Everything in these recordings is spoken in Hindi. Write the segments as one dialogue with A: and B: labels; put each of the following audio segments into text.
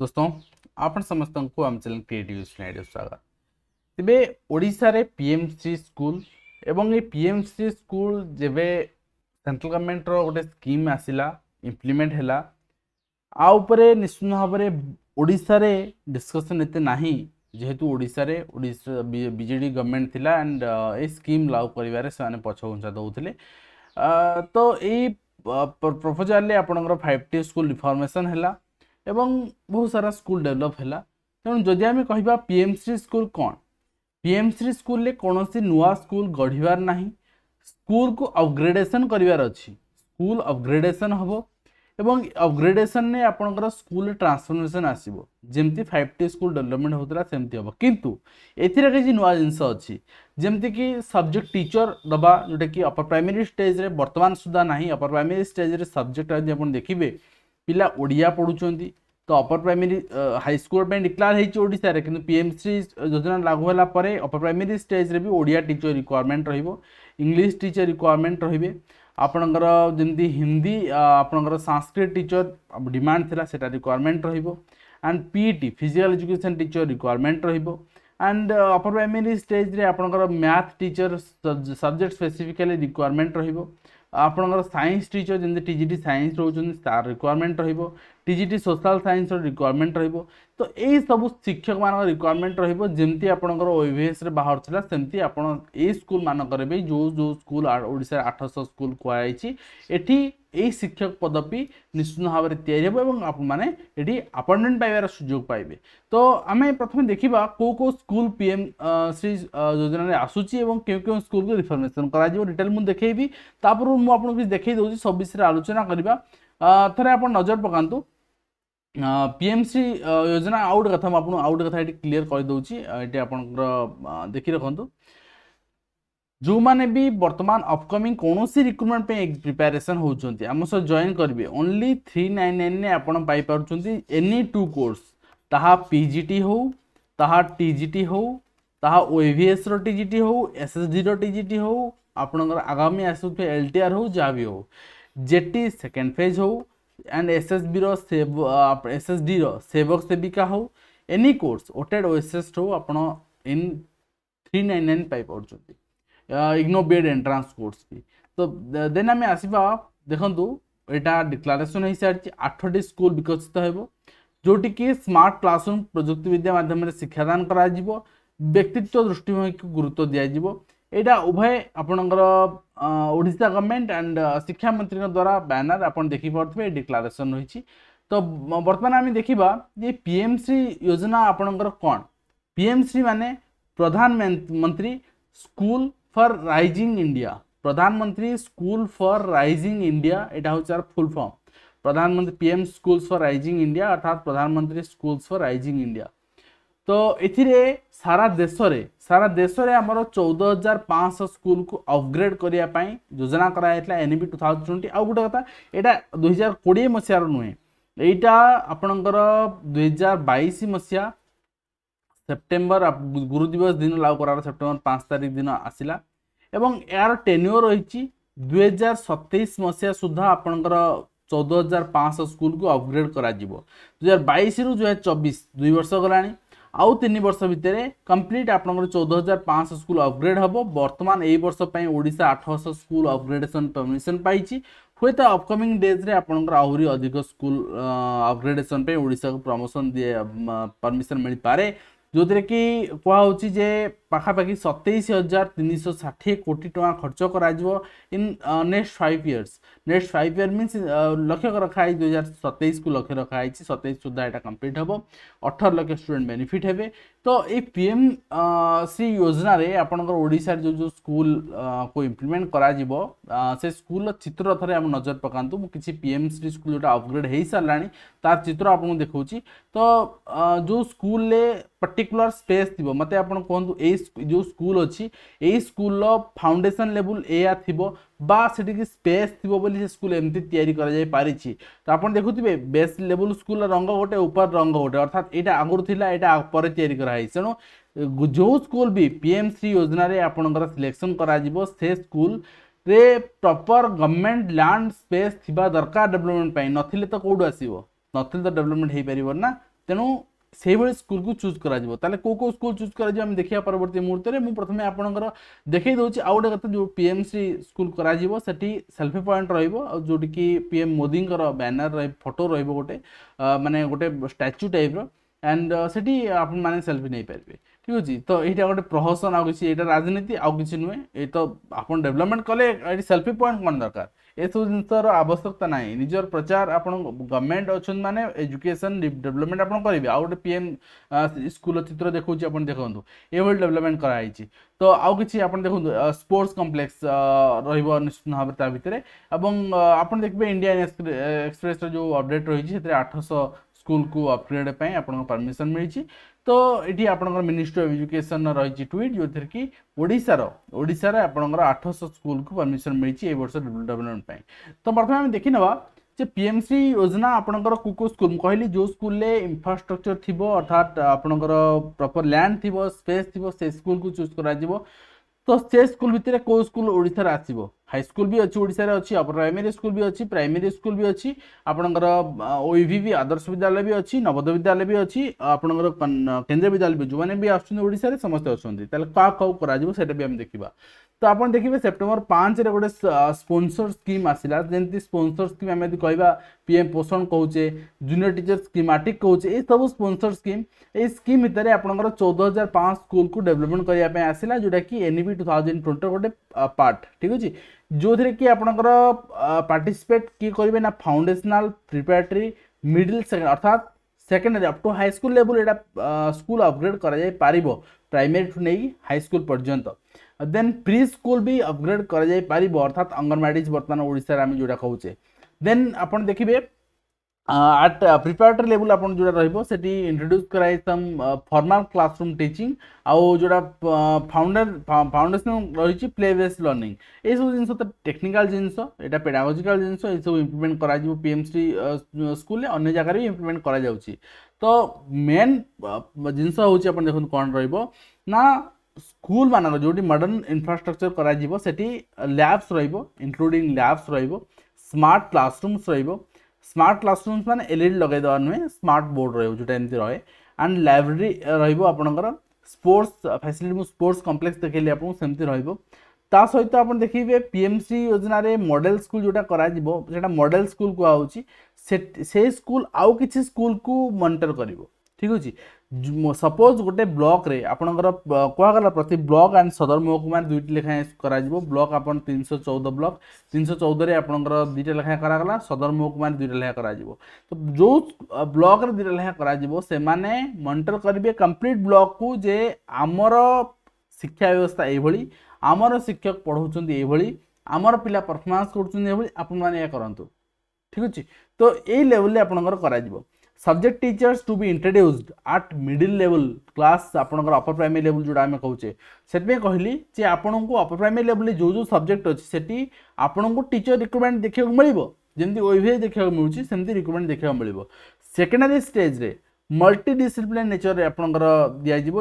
A: दोस्तों आप समस्त को आम चैनल क्रिएटिव स्नाइडर स्वागत तेरे ओडार पी एम सी स्कूल एवं पी एम सी स्कूल जब सेट्राल गवर्नमेंटर गोटे स्कीम आसला इम्प्लीमेंट है आउपर निश्चिंत भाव ओडार डिस्कसन एत ना जेहेतु ओडार विजे गवर्नमेंट थी एंड ये स्कीम लागू करें पछघुंचा दौले तो यही प्रपोजाल आप फाइव टी स्कूल रिफर्मेसन है এবং বহু সারা স্কুল ডেভেলপ হল তেমন যদি আমি কহবা পিএমসি স্কুল কণ পিএমসি স্কুলে কোণী নূয়া স্কুল গড়িবার না স্কুল কু অপগ্রেডেসন করিবার অছি স্কুল অপগ্রেডেসন হব এবং অপগ্রেডেসন নে আপনার স্কুল ট্রান্সফরমেসন আসব যেমতি ফাইভ টি স্কুল ডেভেলপমেন্ট হোলা সেমতি হব কিন্তু এর কিছু নূয়া জিনিস অছি যেমতিকি সবজেক্ট টিচর দেবা যেটা কি অপর প্রাইমেরি স্টেজে বর্তমান সুদ্ধা না অপর প্রাইমেরি স্টেজে সবজেক্ট যদি আপনার দেখবে ପିଲା ଓଡ଼ିଆ ପଢ଼ୁଛନ୍ତି ତ ଅପର ପ୍ରାଇମେରୀ ହାଇସ୍କୁଲ ପାଇଁ ଡିକ୍ଲାର ହେଇଛି ଓଡ଼ିଶାରେ କିନ୍ତୁ ପି ଏମ୍ ସି ଯୋଜନା ଲାଗୁ ହେଲା ପରେ ଅପର ପ୍ରାଇମେରୀ ଷ୍ଟେଜ୍ରେ ବି ଓଡ଼ିଆ ଟିଚର ରିକ୍ୱାରମେଣ୍ଟ ରହିବ ଇଂଲିଶ ଟିଚର ରିକ୍ୱାରମେଣ୍ଟ ରହିବେ ଆପଣଙ୍କର ଯେମିତି ହିନ୍ଦୀ ଆପଣଙ୍କର ସାଂସ୍କ୍ରିଟ ଟିଚର ଡିମାଣ୍ଡ ଥିଲା ସେଟା ରିକ୍ୱାରମେଣ୍ଟ ରହିବ and PET physical education teacher requirement ରହିବ ଆଣ୍ଡ ଅପର ପ୍ରାଇମେରୀ ଷ୍ଟେଜ୍ରେ ଆପଣଙ୍କର math teacher subject specifically requirement ରହିବ ଆପଣଙ୍କର ସାଇନ୍ସ ଟିଚର୍ ଯେମିତି ଟି ଜି ଟି ସାଇନ୍ସ ରହୁଛନ୍ତି ତାର ରିକ୍ୱାରମେଣ୍ଟ ରହିବ টিজিটি সোশাল সাইন্সর রিকোয়ারমেন্ট রহব তো এই সব শিক্ষক মান রিকোয়ারমেন্ট রহব যেমতি আপনার ওভিএসরে বাহার লা সেমতি আপনার এই স্কুল মানকরে বি যে যে স্কুল ওড়শার আঠশ স্কুল কুয়াইছি এটি এই শিক্ষক পদবী নিশ্চিত ভাবে তৈরি হব এবং আপনার এটি আপয়েন্টমেন্ট পাইবার সুযোগ পাইবে তো আমি প্রথমে দেখিবা কেউ কেউ স্কুল পিএম শ্রী যোজনার আসুচি এবং কেউ কেউ স্কুলকে রিফর্মেসন করা ডিটেল মু দেখেবি তাপর মু আপনার কিছু দেখাই দেছি সব বিষয়ে আলোচনা করা থরে আপনার নজর পকাতু ପିଏମ୍ସି ଯୋଜନା ଆଉ ଗୋଟେ କଥା ମୁଁ ଆପଣଙ୍କୁ ଆଉ ଗୋଟେ କଥା ଏଠି କ୍ଲିଅର କରିଦେଉଛି ଏଠି ଆପଣଙ୍କର ଦେଖି ରଖନ୍ତୁ ଯେଉଁମାନେ ବି ବର୍ତ୍ତମାନ ଅପକମିଂ କୌଣସି ରିକ୍ରୁଟମେଣ୍ଟ ପାଇଁ ପ୍ରିପାରେସନ୍ ହେଉଛନ୍ତି ଆମ ସହ ଜଏନ୍ କରିବେ ଓନ୍ଲି ଥ୍ରୀ ନାଇନ୍ ନାଇନ୍ରେ ଆପଣ ପାଇପାରୁଛନ୍ତି ଏନି ଟୁ କୋର୍ସ ତାହା ପି ଜି ଟି ହେଉ ତାହା ଟି ଜି ଟି ହେଉ ତାହା ଓଏଭିଏସ୍ର ଟି ଜି ଟି ହେଉ ଏସ୍ ଏସ୍ ଡିର ଟି ଜି ଟି ହେଉ ଆପଣଙ୍କର ଆଗାମୀ ଆସୁଥିବା ଏଲ୍ ଟି ଆର୍ ହେଉ ଯାହା ବି ହେଉ ଜେଟି ସେକେଣ୍ଡ ଫେଜ୍ ହେଉ ଆଣ୍ଡ ଏସ୍ଏସ୍ବିର ସେବ ଏସ୍ଏସ୍ଡିର ସେବକ ସେବିକା ହେଉ ଏନି କୋର୍ସ ଓଟେଡ୍ ଓଏସ୍ଏସ୍ ହେଉ ଆପଣ ଇନ୍ থ্রি নাইন নাইন পাইপারুচ্ছেন ইগনো বিএড এন্ট্রান্স কোর্স বি তো দেন আমি আসবা দেখুন এটা ডিক্লারেসন হয়ে সারিছে আঠটি স্কুল বিকশিত হব যেটি কি স্মার্ট ক্লাসরুম প্রযুক্তিবিদ্যা মাধ্যমে শিক্ষাদান করা ব্যক্তিত্ব দৃষ্টিভঙ্গি গুরুত্ব দিয়া ଏଇଟା ଉଭୟ ଆପଣଙ୍କର ଓଡ଼ିଶା ଗଭର୍ଣ୍ଣମେଣ୍ଟ ଆଣ୍ଡ ଶିକ୍ଷାମନ୍ତ୍ରୀଙ୍କ ଦ୍ୱାରା ବ୍ୟାନର ଆପଣ ଦେଖିପାରୁଥିବେ ଏ ଡିକ୍ଲାରେସନ୍ ରହିଛି ତ ବର୍ତ୍ତମାନ ଆମେ ଦେଖିବା ଯେ ପି ଏମ୍ ଶ୍ରୀ ଯୋଜନା ଆପଣଙ୍କର କ'ଣ ପି ଏମ୍ ଶ୍ରୀ ମାନେ ପ୍ରଧାନମନ୍ତ୍ରୀ ସ୍କୁଲ ଫର୍ ରାଇଜିଂ ଇଣ୍ଡିଆ ପ୍ରଧାନମନ୍ତ୍ରୀ ସ୍କୁଲ ଫର୍ ରାଇଜିଂ ଇଣ୍ଡିଆ ଏଇଟା ହେଉଛି ତା'ର ଫୁଲ୍ ଫର୍ମ ପ୍ରଧାନମନ୍ତ୍ରୀ P M schools for rising India ଅର୍ଥାତ୍ ପ୍ରଧାନମନ୍ତ୍ରୀ ସ୍କୁଲ୍ସ ଫର୍ ରାଇଜିଂ ଇଣ୍ଡିଆ ତ ଏଥିରେ ସାରା ଦେଶରେ ସାରା ଦେଶରେ ଆମର ଚଉଦ ହଜାର ପାଞ୍ଚଶହ ସ୍କୁଲକୁ ଅପଗ୍ରେଡ୍ କରିବା ପାଇଁ ଯୋଜନା କରାଯାଇଥିଲା ଏନ୍ ବି ଟୁ ଥାଉଜେଣ୍ଡ ଟ୍ୱେଣ୍ଟି ଆଉ ଗୋଟେ କଥା ଏଇଟା ଦୁଇହଜାର କୋଡ଼ିଏ ମସିହାର ନୁହେଁ ଏଇଟା ଆପଣଙ୍କର ଦୁଇହଜାର ବାଇଶ ମସିହା ସେପ୍ଟେମ୍ବର ଗୁରୁ ଦିବସ ଦିନ ଲାଗୁ କରାର ସେପ୍ଟେମ୍ବର ପାଞ୍ଚ ତାରିଖ ଦିନ ଆସିଲା ଏବଂ ଏହାର ଟେନ୍ୟୁଅର୍ ରହିଛି ଦୁଇହଜାର ସତେଇଶ ମସିହା ସୁଦ୍ଧା ଆପଣଙ୍କର ଚଉଦ ହଜାର ପାଞ୍ଚଶହ ସ୍କୁଲକୁ ଅପଗ୍ରେଡ୍ କରାଯିବ ଦୁଇହଜାର ବାଇଶରୁ ଦୁଇହଜାର ଚବିଶ ଦୁଇ ବର୍ଷ ଗଲାଣି आउ तीन वर्ष भितर कम्प्लीट आप चौदह हजार पाँच स्कूल अपग्रेड हम बर्तमान यही वर्ष ओडा आठश स्कूल अपग्रेडेसन परमिशन पाई हुए तो अपकमिंग डेज्रे आपर आहरी अधिक स्कूल अपग्रेडेसन ओडा को प्रमोशन दिए परमिशन मिल पाए जो थी कि कहूँ जे পাখাপাখি সতেইশ হাজার তিনশো ষাঠিয়ে কোটি টাকা খরচ করা in next five years next five year means লক্ষ্য রখা হয়েছে দুই হাজার সতেইশকু লক্ষ্য রখা হয়েছে সতেইশ সুদ্ধা এটা কমপ্লিট হব অঠর লক্ষ স্টুডেন্ট বেনিফিট হবে তো এই পিএম শ্রী যোজনার আপনার ওড়শার যে যে স্কুল কু ইমপ্লিমেন্ট করা সে স্কুল চিত্র থাকে আমি নজর পকাতু কিছু পিএম শ্রী স্কুল যেটা অপগ্রেড হয়ে সারা তার চিত্র আপনার দেখছি তো যে স্কুলে পার্টিকুলার স্পেস থাকবে মতো আপনার কুহতু এই जो स्कूल अच्छी स्कूल फाउंडेसन लेवल एया थी बा सेटिकी स्पेस थी से स्कूल एमती या करा तो आप देखुए बेस्ट लेवल स्कूल रंग गोटे ऊपर रंग गोटे अर्थात यहाँ आगुरी थी यहाँ पर तैयारी कराई तेणु जो स्कूल भी पीएमसी योजना आपंकर सिलेक्शन से school proper government land space थी दरकार डेभलपमेंट नथिले तो कौटू आसो नथिले तो डेभलपमेंट हो पार ना तेणु সেইভাবে স্কুলকে চুজ କରାଯିବ ତାହେଲେ କେଉଁ କେଉଁ ସ୍କୁଲ ଚୁଜ୍ କରାଯିବ ଆମେ ଦେଖିବା ପରବର୍ତ୍ତୀ ମୁହୂର୍ତ୍ତରେ ମୁଁ ପ୍ରଥମେ ଆପଣଙ୍କର ଦେଖାଇ ଦେଉଛି ଆଉ ଗୋଟେ କଥା ଯେଉଁ ପି ଏମ୍ ସି ସ୍କୁଲ କରାଯିବ ସେଠି ସେଲ୍ଫି ପଏଣ୍ଟ ରହିବ ଆଉ ଯେଉଁଠିକି ପି ଏମ୍ ମୋଦିଙ୍କର ବ୍ୟାନର ରହିବ ଫଟୋ ରହିବ ଗୋଟେ ମାନେ ଗୋଟେ ଷ୍ଟାଚ୍ୟୁ ଟାଇପ୍ର ଆଣ୍ଡ ସେଠି ଆପଣମାନେ ସେଲ୍ଫି ନେଇପାରିବେ ଠିକ୍ ଅଛି ତ ଏଇଟା ଗୋଟେ ପ୍ରହସନ ଆଉ କିଛି ଏଇଟା ରାଜନୀତି ଆଉ କିଛି ନୁହେଁ ଏଇ ତ ଆପଣ ଡେଭଲପମେଣ୍ଟ କଲେ ଏଠି ସେଲ୍ଫି ପଏଣ୍ଟ କ'ଣ ଦରକାର ଏସବୁ ଜିନିଷର ଆବଶ୍ୟକତା ନାହିଁ ନିଜର ପ୍ରଚାର ଆପଣ ଗଭର୍ଣ୍ଣମେଣ୍ଟ ଅଛନ୍ତି ମାନେ ଏଜୁକେସନ୍ ଡେଭଲପମେଣ୍ଟ ଆପଣ କରିବେ ଆଉ ଗୋଟେ ପି ଏମ୍ ସ୍କୁଲର ଚିତ୍ର ଦେଖାଉଛି ଆପଣ ଦେଖନ୍ତୁ ଏଭଳି ଡେଭଲପମେଣ୍ଟ କରାହେଇଛି ତ ଆଉ କିଛି ଆପଣ ଦେଖନ୍ତୁ ସ୍ପୋର୍ଟସ୍ କମ୍ପ୍ଲେକ୍ସ ରହିବ ନିଶ୍ଚିତ ଭାବରେ ତା ଭିତରେ ଏବଂ ଆପଣ ଦେଖିବେ ଇଣ୍ଡିଆନ୍ ଏକ୍ସପ୍ରେସ୍ର ଯେଉଁ ଅପଡ଼େଟ୍ ରହିଛି ସେଥିରେ ଆଠଶହ ସ୍କୁଲକୁ ଅପଗ୍ରେଡ଼ ପାଇଁ ଆପଣଙ୍କ ପରମିସନ୍ ମିଳିଛି ତ ଏଠି ଆପଣଙ୍କର ମିନିଷ୍ଟ୍ରି ଅଫ୍ ଏଜୁକେସନ୍ର ରହିଛି ଟ୍ୱିଟ୍ ଯେଉଁଥିରେ କି ଓଡ଼ିଶାର ଓଡ଼ିଶାରେ ଆପଣଙ୍କର ଆଠଶହ ସ୍କୁଲକୁ ପରମିସନ୍ ମିଳିଛି ଏ ବର୍ଷ ଡେଭଲପମେଣ୍ଟ ପାଇଁ ତ ପ୍ରଥମେ ଆମେ ଦେଖିନେବା ଯେ ପି ଏମ୍ ସି ଯୋଜନା ଆପଣଙ୍କର କେଉଁ କେଉଁ ସ୍କୁଲ୍ ମୁଁ କହିଲି ଯେଉଁ ସ୍କୁଲରେ ଇନଫ୍ରାଷ୍ଟ୍ରକ୍ଚର୍ ଥିବ ଅର୍ଥାତ୍ ଆପଣଙ୍କର ପ୍ରପର୍ ଲ୍ୟାଣ୍ଡ ଥିବ ସ୍ପେସ୍ ଥିବ ସେ ସ୍କୁଲକୁ ଚୁଜ୍ କରାଯିବ ତ ସେ ସ୍କୁଲ ଭିତରେ କେଉଁ ସ୍କୁଲ ଓଡ଼ିଶାରେ ଆସିବ ହାଇସ୍କୁଲ ବି ଅଛି ଓଡ଼ିଶାରେ ଅଛି ପ୍ରାଇମେରୀ ସ୍କୁଲ ବି ଅଛି ପ୍ରାଇମେରୀ ସ୍କୁଲ ବି ଅଛି ଆପଣଙ୍କର ଓଇଭି ବି ଆଦର୍ଶ ବିଦ୍ୟାଳୟ ବି ଅଛି ନବୋଦ ବିଦ୍ୟାଳୟ ବି ଅଛି ଆପଣଙ୍କର କେନ୍ଦ୍ର ବିଦ୍ୟାଳୟ ବି ଯେଉଁମାନେ ବି ଆସୁଛନ୍ତି ଓଡ଼ିଶାରେ ସମସ୍ତେ ଅଛନ୍ତି ତାହେଲେ କାହା କାହାକୁ କରାଯିବ ସେଇଟା ବି ଆମେ ଦେଖିବା তো ଆପଣ ଦେଖିବେ ସେପ୍ଟେମ୍ବର ପାଞ୍ଚରେ ଗୋଟେ ସ୍ପନ୍ସର ସ୍କିମ୍ ଆସିଲା ଯେମିତି ସ୍ପନ୍ସର ସ୍କିମ୍ ଆମେ ଯଦି କହିବା ପି ଏମ୍ ପୋଷଣ କହୁଛେ ଜୁନିୟର ଟିଚର ସ୍କିମାଟିକ୍ କହୁଛେ ଏସବୁ ସ୍ପନ୍ସର ସ୍କିମ୍ ଏଇ ସ୍କିମ୍ ଭିତରେ ଆପଣଙ୍କର ଚଉଦ ହଜାର ପାଞ୍ଚ ସ୍କୁଲକୁ ଡେଭଲପମେଣ୍ଟ କରିବା ପାଇଁ ଆସିଲା ଯେଉଁଟାକି ଏନ୍ଇବି ଟୁ ଥାଉଜେଣ୍ଡ ଟ୍ୱେଣ୍ଟିର ଗୋଟେ ପାର୍ଟ ଠିକ୍ ଅଛି ଯେଉଁଥିରେ କି ଆପଣଙ୍କର ପାର୍ଟିସିପେଟ୍ କିଏ କରିବେ ନା ଫାଉଣ୍ଡେସନାଲ ପ୍ରିପାରେଟରୀ ମିଡିଲ୍ ସେକେଣ୍ଡ ଅର୍ଥାତ୍ secondary up to high school level এটা স্কুল অপগ্রেড করা যাই পারিব প্রাইমারি ঠু নেই হাইস্কুল পর্যন্ত ଦେନ୍ ପ୍ରି ସ୍କୁଲ୍ ବି ଅପଗ୍ରେଡ଼ କରାଯାଇପାରିବ ଅର୍ଥାତ୍ ଅଙ୍ଗନବାଡ଼ିଜ୍ ବର୍ତ୍ତମାନ ଓଡ଼ିଶାରେ ଆମେ ଯେଉଁଟା କହୁଛେ ଦେନ୍ ଆପଣ ଦେଖିବେ ଆଟ୍ ପ୍ରିପାରେଟୋରୀ ଲେବୁଲ୍ ଆପଣ ଯେଉଁଟା ରହିବ ସେଠି ଇଣ୍ଟ୍ରୋଡ୍ୟୁସ୍ କରାଯାଇ ସମ୍ ଫର୍ମାଲ୍ କ୍ଲାସରୁମ୍ ଟିଚିଂ ଆଉ ଯେଉଁଟା ଫାଉଣ୍ଡର ଫାଉଣ୍ଡେସନ୍ ରହିଛି ପ୍ଲେ ବେସ୍ ଲର୍ଣ୍ଣିଂ ଏସବୁ ଜିନିଷ ତ ଟେକ୍ନିକାଲ୍ ଜିନିଷ ଏଇଟା ପେଡାଗୋଜିକାଲ୍ ଜିନିଷ ଏସବୁ ଇମ୍ପ୍ଲିମେଣ୍ଟ କରାଯିବ ପି ଏମ୍ ସି ସ୍କୁଲରେ ଅନ୍ୟ ଜାଗାରେ ବି ଇମ୍ପ୍ଲିମେଣ୍ଟ କରାଯାଉଛି ତ ମେନ୍ ଜିନିଷ ହେଉଛି ଆପଣ ଦେଖନ୍ତୁ କ'ଣ ରହିବ ନା ସ୍କୁଲ ମାନଙ୍କର ଯେଉଁଠି ମଡର୍ଣ୍ଣ ଇନଫ୍ରାଷ୍ଟ୍ରକ୍ଚର କରାଯିବ ସେଠି ଲ୍ୟାବ୍ସ ରହିବ ଇନକ୍ଲୁଡ଼ିଂ ଲ୍ୟାବ୍ସ ରହିବ ସ୍ମାର୍ଟ କ୍ଲାସରୁମ୍ସ ରହିବ ସ୍ମାର୍ଟ କ୍ଲାସରୁମ୍ସ ମାନେ ଏଲ୍ଇଡି ଲଗାଇଦେବା ନୁହେଁ ସ୍ମାର୍ଟ ବୋର୍ଡ଼ ରହିବ ଯେଉଁଟା ଏମିତି ରହେ ଆଣ୍ଡ ଲାଇବ୍ରେରୀ ରହିବ ଆପଣଙ୍କର ସ୍ପୋର୍ଟସ୍ ଫ୍ୟାସିଲିଟି ମୁଁ ସ୍ପୋର୍ଟସ୍ କମ୍ପ୍ଲେକ୍ସ ଦେଖେଇଲି ଆପଣଙ୍କୁ ସେମିତି ରହିବ ତା ସହିତ ଆପଣ ଦେଖିବେ ପି ଏମ୍ ସି ଯୋଜନାରେ ମଡ଼େଲ ସ୍କୁଲ ଯେଉଁଟା କରାଯିବ ସେଇଟା ମଡ଼େଲ ସ୍କୁଲ କୁହାହେଉଛି ସେ ସେଇ ସ୍କୁଲ ଆଉ କିଛି ସ୍କୁଲକୁ ମନିଟର କରିବ ঠিক ଅଛି ସପୋଜ୍ ଗୋଟେ ବ୍ଲକ୍ରେ ଆପଣଙ୍କର କୁହାଗଲା ପ୍ରତି ବ୍ଲକ୍ ଆଣ୍ଡ ସଦର ମହକୁମାରେ ଦୁଇଟି ଲେଖାଏଁ କରାଯିବ ବ୍ଲକ୍ ଆପଣ ତିନିଶହ ଚଉଦ ବ୍ଲକ୍ ତିନିଶହ ଚଉଦରେ ଆପଣଙ୍କର ଦୁଇଟା ଲେଖାଏଁ କରାଗଲା ସଦର ମହକୁମାରେ ଦୁଇଟା ଲେଖାଏଁ କରାଯିବ ତ ଯେଉଁ ବ୍ଲକ୍ରେ ଦୁଇଟା ଲେଖାଏଁ କରାଯିବ ସେମାନେ ମନିଟର କରିବେ କମ୍ପ୍ଲିଟ୍ ବ୍ଲକ୍କୁ ଯେ ଆମର ଶିକ୍ଷା ବ୍ୟବସ୍ଥା ଏଇଭଳି ଆମର ଶିକ୍ଷକ ପଢ଼ାଉଛନ୍ତି ଏଇଭଳି ଆମର ପିଲା ପରଫର୍ମାନ୍ସ କରୁଛନ୍ତି ଏଭଳି ଆପଣମାନେ ଏହା କରନ୍ତୁ ଠିକ୍ ଅଛି ତ ଏଇ ଲେଭେଲରେ ଆପଣଙ୍କର କରାଯିବ subject teachers to be introduced at middle level class आपंकर अपर प्राइमरी लेवल जोटा आम कहे से कहली जे आपन को अपर प्राइमरी लेवल जो जो सब्जेक्ट अच्छे से आपन को टीचर रिक्रुटमेंट देखा मिल जमी ओभीआई देखा मिलूँ सेमती रिक्रुटमेंट देखा मिल सेकेंडरी स्टेज रे मल्टीडिसिप्लिन नेचर आपणकर दिज्व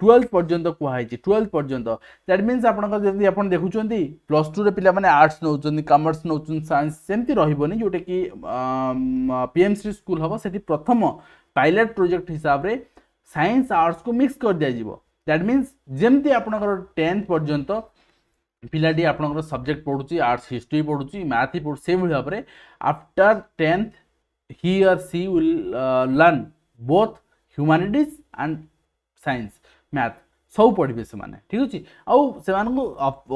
A: टुवेल्थ पर्यंत कुहायची टुवेल्थ पर्यंत दैट मीन्स आपणकर जदि आप देखुं प्लस टू रे पिला आर्ट्स नौ कमर्स नौ सैंस सेमती रहबनी जोटा कि पीएमसी स्कूल हम से प्रथम पायलट प्रोजेक्ट हिसाब से सैंस आर्ट्स को मिक्स कर दिज्व दैट मीन्स जमती आपणकर टेन्थ पर्यंत ପିଲାଟି ଆପଣଙ୍କର ସବଜେକ୍ଟ ପଢ଼ୁଛି ଆର୍ଟ୍ସ ହିଷ୍ଟ୍ରି ପଢ଼ୁଛି ମ୍ୟାଥ୍ से भाव में after tenth he or she will learn both humanities and science math ସବୁ ପଢ଼ିବେ ସେମାନେ ଠିକ୍ ଅଛି ଆଉ ସେମାନଙ୍କୁ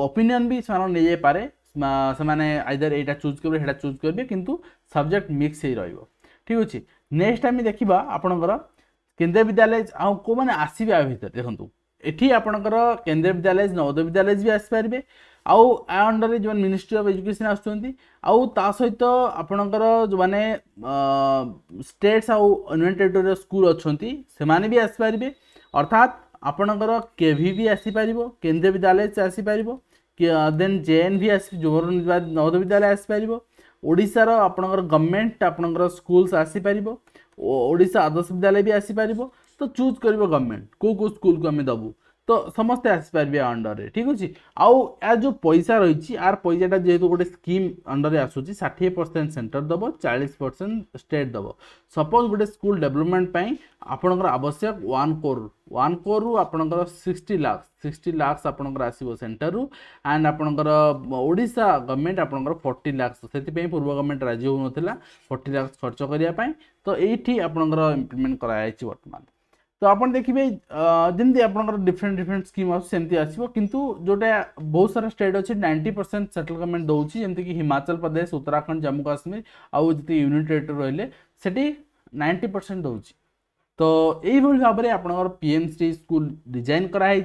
A: ଅପିନିଅନ୍ ବି ସେମାନଙ୍କୁ ନେଇଯାଇପାରେ ସେମାନେ ଆଇଦର୍ ଏଇଟା ଚୁଜ୍ କରିବେ ସେଇଟା ଚୁଜ୍ କରିବେ କିନ୍ତୁ ସବଜେକ୍ଟ ମିକ୍ସ ହେଇ ରହିବ ଠିକ୍ ଅଛି ନେକ୍ସଟ ଆମେ ଦେଖିବା ଆପଣଙ୍କର କେନ୍ଦ୍ରୀୟ ବିଦ୍ୟାଳୟ ଆଉ କେଉଁମାନେ ଆସିବେ ଆ ଭିତରେ ଦେଖନ୍ତୁ ଏଠି ଆପଣଙ୍କର କେନ୍ଦ୍ରୀୟ ବିଦ୍ୟାଳୟ ନବୋଦୟ ବିଦ୍ୟାଳୟ ବି ଆସିପାରିବେ आउ आंडर जो मिनिस्ट्री ऑफ एजुकेशन आसत आपणकर जो मैंने स्टेट्स आउनटेरिटोरी स्कूल अच्छा से मैंने भी आसपारे अर्थात आपणकर के भी, भी आसपार केन्द्रीय विद्यालय से आसपार दे जे एन भी आस नवोदय विद्यालय आसपारशार आपणकर गवर्नमेंट आपणकर स्कूल आसपार ओडा आदर्श विद्यालय भी आसपार तो चूज कर गवर्नमेंट कौ कौ स्कूल को आम दबू ତ ସମସ୍ତେ ଆସିପାରିବେ ଅଣ୍ଡରରେ ଠିକ୍ ଅଛି ଆଉ ଏହା ଯେଉଁ ପଇସା ରହିଛି ଆର ପଇସାଟା ଯେହେତୁ ଗୋଟେ ସ୍କିମ୍ ଅଣ୍ଡରରେ ଆସୁଛି ଷାଠିଏ ପରସେଣ୍ଟ ସେଣ୍ଟର ଦେବ ଚାଳିଶ ପରସେଣ୍ଟ ଷ୍ଟେଟ୍ ଦେବ ସପୋଜ୍ ଗୋଟେ ସ୍କୁଲ ଡେଭଲପମେଣ୍ଟ ପାଇଁ ଆପଣଙ୍କର ଆବଶ୍ୟକ ୱାନ୍ କୋର୍ ୱାନ୍ କୋର୍ରୁ ଆପଣଙ୍କର ସିକ୍ସଟି ଲାକ୍ସ ସିକ୍ସଟି ଲାକ୍ସ ଆପଣଙ୍କର ଆସିବ ସେଣ୍ଟରରୁ ଆଣ୍ଡ ଆପଣଙ୍କର ଓଡ଼ିଶା ଗଭର୍ଣ୍ଣମେଣ୍ଟ ଆପଣଙ୍କର ଫର୍ଟି ଲାକ୍ସ ସେଥିପାଇଁ ପୂର୍ବ ଗଭର୍ଣ୍ଣମେଣ୍ଟ ରାଜି ହେଉନଥିଲା ଫର୍ଟି ଲାକ୍ସ ଖର୍ଚ୍ଚ କରିବା ପାଇଁ ତ ଏଇଠି ଆପଣଙ୍କର ଇମ୍ପ୍ଲିମେଣ୍ଟ କରାଯାଇଛି ବର୍ତ୍ତମାନ तो आप देखिए जमी आप डिफरेन्ट डिफरेन्ट स्कीम आमती आसो कितु जोटा बहुत सारा स्टेट अच्छे नाइंटी परसेंट सेटलमेंट दौर जमी हिमाचल प्रदेश उत्तराखंड जम्मू काश्मीर आउ जी यूनियन रेट रही है नाइंटी परसेंट दूँ तो यही भाव में आपंकर P M C school design कराई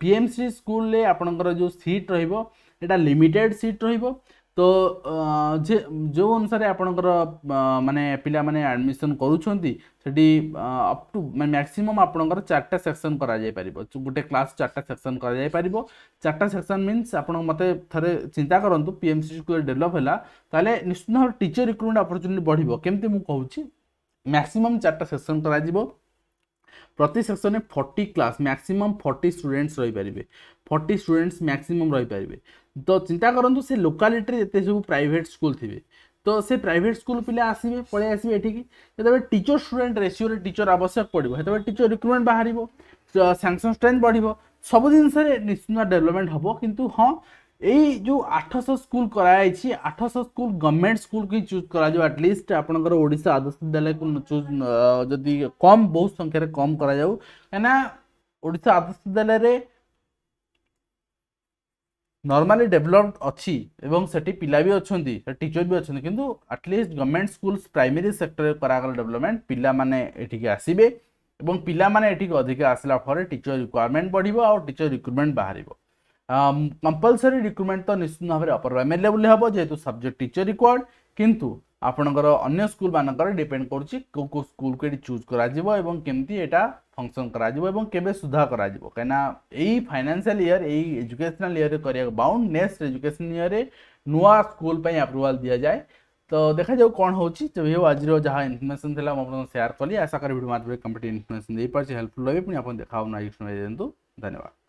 A: पी एम सी स्कूल आपण सीट रहा लिमिटेड सीट रहा তো ଯେ ଯେଉଁ ଅନୁସାରେ ଆପଣଙ୍କର ମାନେ ପିଲାମାନେ ଆଡ଼ମିସନ୍ କରୁଛନ୍ତି ସେଠି ଅପ୍ ଟୁ ମ୍ୟାକ୍ସିମମ୍ ଆପଣଙ୍କର ଚାରିଟା ସେକ୍ସନ୍ କରାଯାଇପାରିବ ଗୋଟେ କ୍ଲାସ୍ ଚାରିଟା ସେକ୍ସନ୍ କରାଯାଇପାରିବ ଚାରିଟା ସେକ୍ସନ୍ ମିନ୍ସ ଆପଣ ମୋତେ ଥରେ ଚିନ୍ତା କରନ୍ତୁ P M C school develop ହେଲା ତାହେଲେ ନିଶ୍ଚିତ ଭାବରେ ଟିଚର୍ ରିକ୍ରୁଟମେଣ୍ଟ ଅପରଚ୍ୟୁନିଟି ବଢ଼ିବ କେମିତି ମୁଁ କହୁଛି ମ୍ୟାକ୍ସିମମ୍ ଚାରିଟା ସେକ୍ସନ୍ କରାଯିବ প্রতি সেকশনে forty class maximum forty students রইপারে ফর্টি স্টুডেন্টস ম্যাক্সিমম রইপারে তো চিন্তা করতু সে লোকালিটি যেতে সব প্রাইভেট স্কুল থাকবে তো সে প্রাইভেট স্কুল পিলা আসবে পড়ে আসবে এটিকি যেতবে টিচর স্টুডেন্ট রেসিওরে টিচর আবশ্যক পড়ব সেতবে টিচর রিক্রুটমেন্ট বাহার স্যাংশন স্ট্রেন্থ বড় সবু জিনিসের নিশ্চিত ডেভেলপমেন্ট হব কিন্তু হ্যাঁ এই ଯେଉଁ ଆଠଶହ ସ୍କୁଲ କରାଯାଇଛି ଆଠଶହ ସ୍କୁଲ ଗଭର୍ଣ୍ଣମେଣ୍ଟ ସ୍କୁଲକୁ ହିଁ ଚୁଜ୍ କରାଯିବ ଆଟଲିଷ୍ଟ ଆପଣଙ୍କର ଓଡ଼ିଶା ଆଦର୍ଶ ବିଦ୍ୟାଳୟକୁ ଚୁଜ୍ ଯଦି କମ୍ ବହୁତ ସଂଖ୍ୟାରେ କମ୍ କରାଯାଉ କାହିଁକିନା ଓଡ଼ିଶା ଆଦର୍ଶ ବିଦ୍ୟାଳୟରେ ନର୍ମାଲି ଡେଭଲପଡ୍ ଅଛି ଏବଂ ସେଠି ପିଲା ବି ଅଛନ୍ତି ସେଠି ଟିଚର ବି ଅଛନ୍ତି କିନ୍ତୁ ଆଟଲିଷ୍ଟ ଗଭର୍ଣ୍ଣମେଣ୍ଟ ସ୍କୁଲ ପ୍ରାଇମେରୀ ସେକ୍ଟରରେ କରାଗଲା ଡେଭଲପମେଣ୍ଟ ପିଲାମାନେ ଏଠିକି ଆସିବେ ଏବଂ ପିଲାମାନେ ଏଠିକି ଅଧିକା ଆସିଲା ପରେ ଟିଚର ରିକ୍ୱାରମେଣ୍ଟ ବଢ଼ିବ ଆଉ ଟିଚର ରିକ୍ରୁଟମେଣ୍ଟ ବାହାରିବ কম্পলসরি রিক্রুটমেন্ট তো নিশ্চিত ভাবে অপর আভেলেবল হব যেহেতু সবজেক্ট টিচর রিকোয়ার্ড কিন্তু ଆପଣଙ୍କର ଅନ୍ୟ ସ୍କୁଲମାନଙ୍କର ଡିପେଣ୍ଡ କରୁଛି କେଉଁ କେଉଁ ସ୍କୁଲକୁ ଏଠି ଚୁଜ୍ କରାଯିବ ଏବଂ କେମିତି ଏଇଟା ଫଙ୍କସନ୍ କରାଯିବ ଏବଂ କେବେ ସୁଧା କରାଯିବ କାହିଁକିନା ଏଇ ଫାଇନାନ୍ସିଆଲ୍ ଇୟର୍ ଏଇ ଏଜୁକେସନାଲ୍ ଇୟର୍ରେ କରିବାକୁ ବାଉଣ୍ଡ ନେକ୍ସଟ ଏଜୁକେସନ୍ ଇୟର୍ରେ ନୂଆ ସ୍କୁଲ ପାଇଁ ଆପ୍ରୁଭାଲ୍ ଦିଆଯାଏ ତ ଦେଖାଯାଉ କ'ଣ ହେଉଛି ତେବେ ଆଜିର ଯାହା ଇନଫର୍ମେସନ୍ ଥିଲା ମୁଁ ଆପଣଙ୍କୁ ସେୟାର କଲି ଆଶା କରେ ଭିଡ଼ିଓ ମାଧ୍ୟମରେ କମ୍ପ୍ଲିଟ୍ ଇନଫର୍ମେସନ୍ ଦେଇପାରୁଛି ହେଲ୍ପଫୁଲ୍ ରହିବି ପୁଣି ଆପଣ ଦେଖା ହେଉ ନା ଦିଅନ୍ତୁ ଧନ୍ୟବାଦ